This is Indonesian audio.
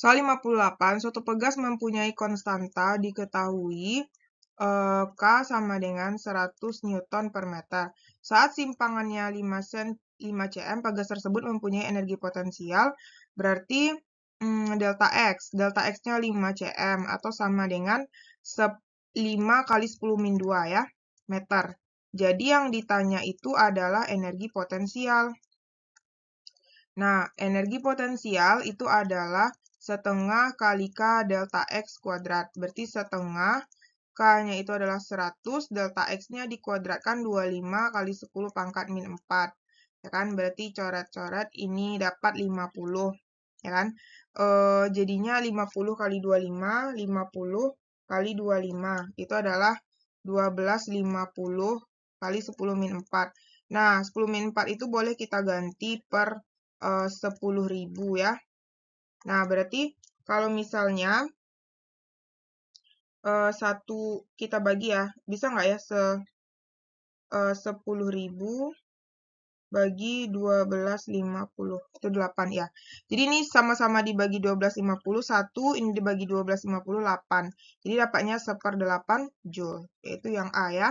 Soal 58, suatu pegas mempunyai konstanta diketahui eh, K sama dengan 100 Newton per meter. Saat simpangannya 5 sen 5 cm, pegas tersebut mempunyai energi potensial, berarti hmm, delta X. Delta X-nya 5 cm atau sama dengan 5 kali 10 min 2 ya, meter. Jadi yang ditanya itu adalah energi potensial. Nah, energi potensial itu adalah setengah kali K delta X kuadrat. Berarti setengah K-nya itu adalah 100, delta X-nya dikuadratkan 25 kali 10 pangkat min 4. Ya kan? Berarti coret-coret ini dapat 50. Ya kan? E, jadinya 50 kali 25, 50 kali 25. Itu adalah 1250 kali 10 min 4. Nah, 10 min 4 itu boleh kita ganti per e, eh, 10.000 ya. Nah, berarti kalau misalnya uh, satu kita bagi ya, bisa nggak ya se eh, uh, 10.000 bagi 1250 itu 8 ya. Jadi ini sama-sama dibagi 1250 1 ini dibagi 1250 8. Jadi dapatnya 1/8 joule yaitu yang A ya.